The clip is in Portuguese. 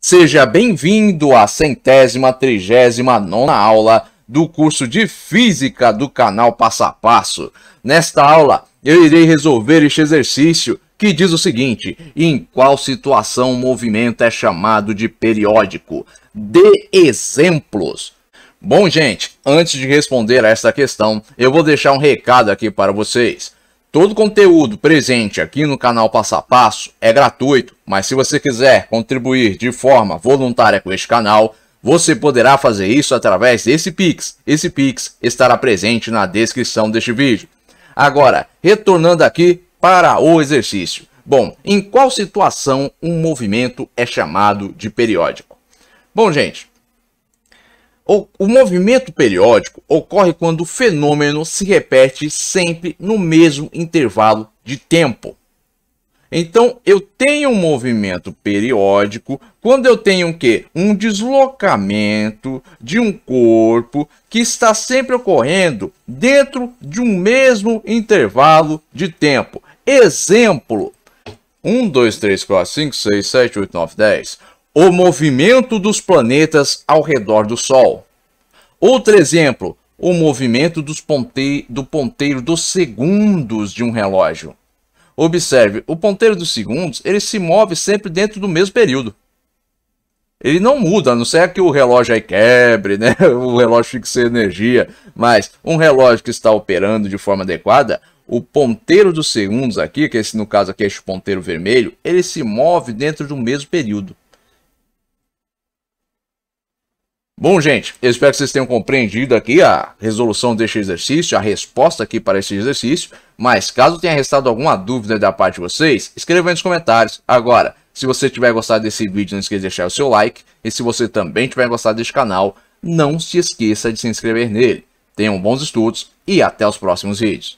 Seja bem-vindo à centésima, trigésima, nona aula do curso de Física do canal Passo a Passo. Nesta aula, eu irei resolver este exercício que diz o seguinte, em qual situação o movimento é chamado de periódico? Dê exemplos. Bom, gente, antes de responder a esta questão, eu vou deixar um recado aqui para vocês. Todo conteúdo presente aqui no canal Passo a Passo é gratuito, mas se você quiser contribuir de forma voluntária com este canal, você poderá fazer isso através desse Pix. Esse Pix estará presente na descrição deste vídeo. Agora, retornando aqui para o exercício. Bom, em qual situação um movimento é chamado de periódico? Bom, gente, o movimento periódico ocorre quando o fenômeno se repete sempre no mesmo intervalo de tempo. Então, eu tenho um movimento periódico quando eu tenho que um deslocamento de um corpo que está sempre ocorrendo dentro de um mesmo intervalo de tempo. Exemplo: 1, 2, 3, 4, 5, 6, 7, 8, 9, 10 o movimento dos planetas ao redor do Sol. Outro exemplo, o movimento do ponteiro dos segundos de um relógio. Observe, o ponteiro dos segundos ele se move sempre dentro do mesmo período. Ele não muda, a não ser que o relógio aí quebre, né? o relógio fique sem energia. Mas um relógio que está operando de forma adequada, o ponteiro dos segundos aqui, que esse, no caso aqui é este ponteiro vermelho, ele se move dentro do mesmo período. Bom, gente, eu espero que vocês tenham compreendido aqui a resolução deste exercício, a resposta aqui para este exercício. Mas caso tenha restado alguma dúvida da parte de vocês, escreva aí nos comentários. Agora, se você tiver gostado desse vídeo, não esqueça de deixar o seu like. E se você também tiver gostado deste canal, não se esqueça de se inscrever nele. Tenham bons estudos e até os próximos vídeos.